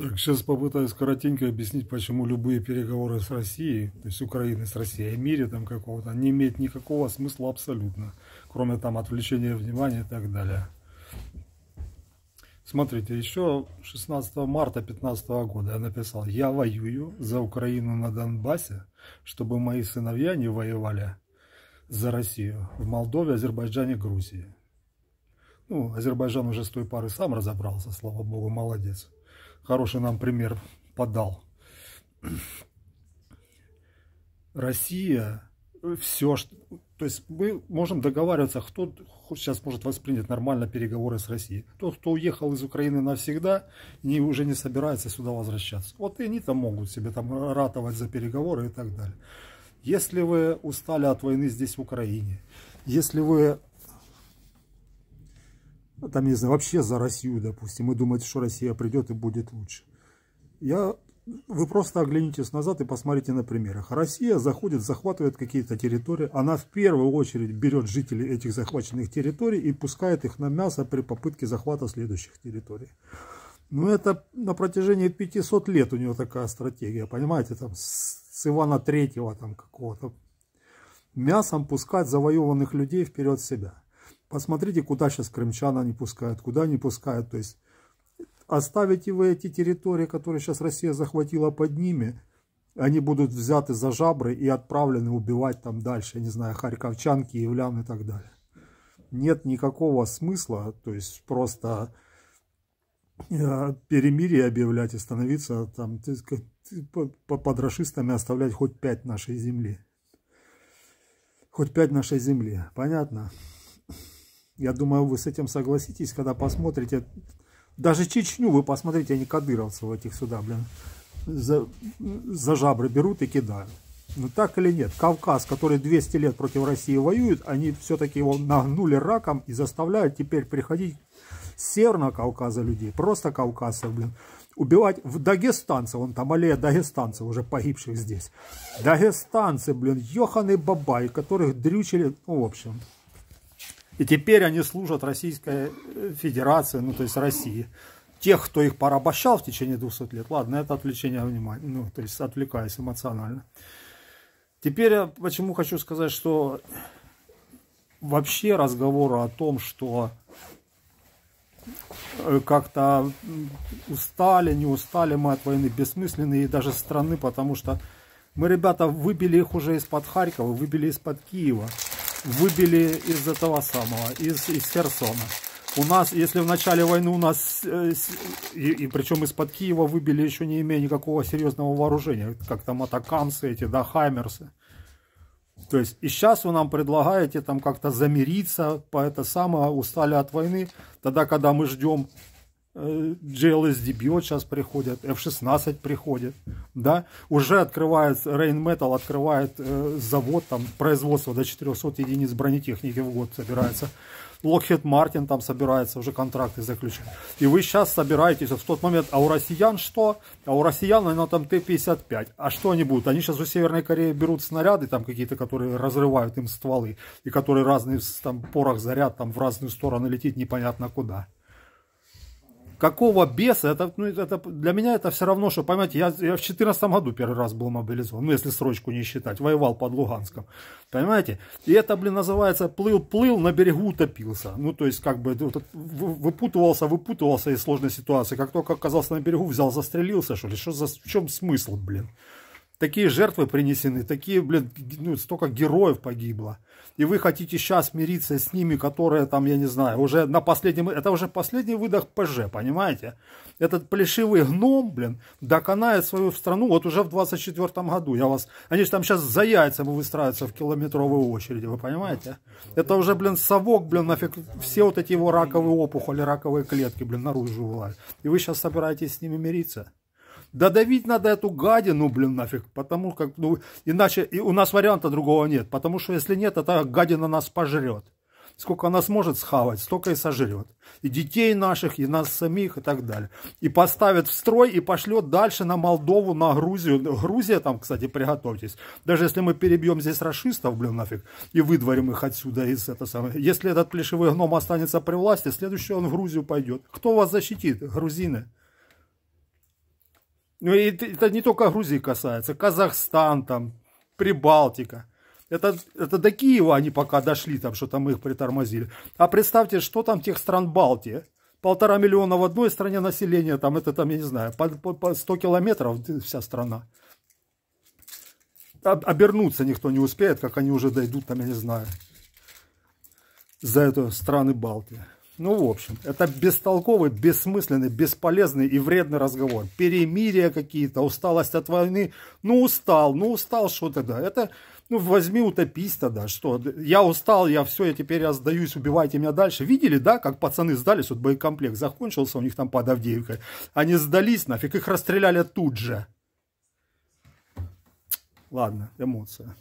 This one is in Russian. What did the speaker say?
Так, сейчас попытаюсь коротенько объяснить, почему любые переговоры с Россией, то есть Украины с Россией о мире там какого-то, не имеют никакого смысла абсолютно, кроме там отвлечения внимания и так далее. Смотрите, еще 16 марта 2015 года я написал, я воюю за Украину на Донбассе, чтобы мои сыновья не воевали за Россию в Молдове, Азербайджане, Грузии. Ну, Азербайджан уже с той пары сам разобрался, слава богу, молодец хороший нам пример подал. Россия э, все, что, то есть мы можем договариваться, кто сейчас может воспринять нормально переговоры с Россией. Тот, кто уехал из Украины навсегда, не, уже не собирается сюда возвращаться. Вот и они там могут себе там ратовать за переговоры и так далее. Если вы устали от войны здесь в Украине, если вы там, не знаю, вообще за Россию, допустим, и думать, что Россия придет и будет лучше. Я... Вы просто оглянитесь назад и посмотрите на примерах. Россия заходит, захватывает какие-то территории. Она в первую очередь берет жителей этих захваченных территорий и пускает их на мясо при попытке захвата следующих территорий. Ну, это на протяжении 500 лет у нее такая стратегия, понимаете, там с Ивана Третьего там какого-то мясом пускать завоеванных людей вперед себя. Посмотрите, куда сейчас крымчан не пускают, куда не пускают. То есть оставите вы эти территории, которые сейчас Россия захватила под ними, они будут взяты за жабры и отправлены убивать там дальше, я не знаю, харьковчанки, являн и так далее. Нет никакого смысла, то есть просто э, перемирие объявлять и становиться там, под расистами оставлять хоть пять нашей земли. Хоть пять нашей земли, понятно? Я думаю, вы с этим согласитесь, когда посмотрите. Даже Чечню вы посмотрите, они а кадыровцев этих сюда, блин, за, за жабры берут и кидают. Ну так или нет, Кавказ, который 200 лет против России воюет, они все-таки его нагнули раком и заставляют теперь приходить с северного Кавказа людей, просто кавказцев, блин, убивать в Дагестанцы, он там аллея дагестанцев уже погибших здесь. Дагестанцы, блин, ёханы бабай, которых дрючили, ну в общем... И теперь они служат Российской э, Федерации, ну то есть России. Тех, кто их порабощал в течение 200 лет, ладно, это отвлечение внимания, ну то есть отвлекаясь эмоционально. Теперь я почему хочу сказать, что вообще разговора о том, что э, как-то устали, не устали мы от войны, бессмысленные и даже страны, потому что мы, ребята, выбили их уже из-под Харькова, выбили из-под Киева выбили из этого самого, из, из Херсона. У нас, если в начале войны у нас, э, и, и причем из-под Киева выбили еще не имея никакого серьезного вооружения, как там атакамсы эти, да, хаймерсы. То есть и сейчас вы нам предлагаете там как-то замириться, по это самое, устали от войны, тогда, когда мы ждем Э, GLSDB сейчас приходят, F-16 приходит, да, уже открывает, Rain Metal открывает э, завод, там, производство до 400 единиц бронетехники в год собирается, Lockheed Martin там собирается уже контракты заключить, и вы сейчас собираетесь, в тот момент, а у россиян что? А у россиян, наверное, там Т-55, а что они будут? Они сейчас у Северной Кореи берут снаряды там какие-то, которые разрывают им стволы, и которые разные, там, порох заряд там в разные стороны летит непонятно куда. Какого беса? Это, ну, это, для меня это все равно, что, понимаете, я, я в 2014 году первый раз был мобилизован, ну, если срочку не считать, воевал под Луганском, понимаете? И это, блин, называется плыл-плыл, на берегу утопился. Ну, то есть, как бы, выпутывался, выпутывался из сложной ситуации. Как только оказался на берегу, взял, застрелился, что ли? Что за, в чем смысл, блин? такие жертвы принесены, такие, блин, ну, столько героев погибло. И вы хотите сейчас мириться с ними, которые там, я не знаю, уже на последнем... Это уже последний выдох ПЖ, понимаете? Этот плешивый гном, блин, доконает свою страну вот уже в 24 году. Я вас... Они же там сейчас за яйца выстраиваются в километровую очереди, вы понимаете? Это уже, блин, совок, блин, нафиг... Все вот эти его раковые опухоли, раковые клетки, блин, наружу вылазят. И вы сейчас собираетесь с ними мириться? Додавить надо эту гадину, блин, нафиг, потому как, ну, иначе и у нас варианта другого нет, потому что если нет, эта гадина нас пожрет. Сколько она сможет схавать, столько и сожрет. И детей наших, и нас самих, и так далее. И поставит в строй, и пошлет дальше на Молдову, на Грузию. Грузия там, кстати, приготовьтесь. Даже если мы перебьем здесь расистов, блин, нафиг, и выдворим их отсюда из этого самого. Если этот плешивый гном останется при власти, следующий он в Грузию пойдет. Кто вас защитит? Грузины. Ну и это не только Грузии касается, Казахстан там, Прибалтика. Это, это до Киева они пока дошли, там что там их притормозили. А представьте, что там тех стран Балтии. Полтора миллиона в одной стране населения, там это там, я не знаю, по, по, по 100 километров вся страна. Обернуться никто не успеет, как они уже дойдут, там, я не знаю, за это страны Балтии. Ну, в общем, это бестолковый, бессмысленный, бесполезный и вредный разговор. Перемирие какие-то, усталость от войны. Ну, устал, ну, устал, что тогда? Это, ну, возьми утописта, да, что? Я устал, я все, я теперь я сдаюсь, убивайте меня дальше. Видели, да, как пацаны сдались, вот боекомплект закончился у них там под Авдеевкой. Они сдались нафиг, их расстреляли тут же. Ладно, эмоция.